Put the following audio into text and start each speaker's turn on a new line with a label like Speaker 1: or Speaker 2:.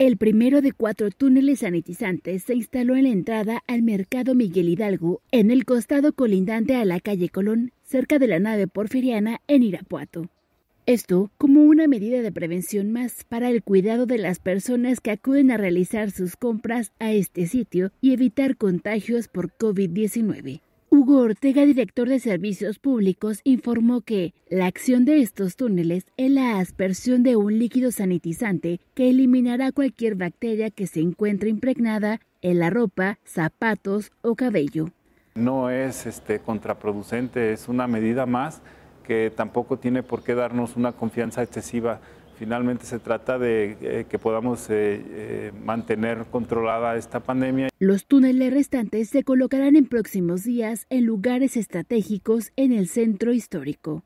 Speaker 1: El primero de cuatro túneles sanitizantes se instaló en la entrada al mercado Miguel Hidalgo, en el costado colindante a la calle Colón, cerca de la nave porfiriana en Irapuato. Esto como una medida de prevención más para el cuidado de las personas que acuden a realizar sus compras a este sitio y evitar contagios por COVID-19. Hugo Ortega, director de Servicios Públicos, informó que la acción de estos túneles es la aspersión de un líquido sanitizante que eliminará cualquier bacteria que se encuentre impregnada en la ropa, zapatos o cabello.
Speaker 2: No es este, contraproducente, es una medida más que tampoco tiene por qué darnos una confianza excesiva Finalmente se trata de eh, que podamos eh, eh, mantener controlada esta pandemia. Los
Speaker 1: túneles restantes se colocarán en próximos días en lugares estratégicos en el centro histórico.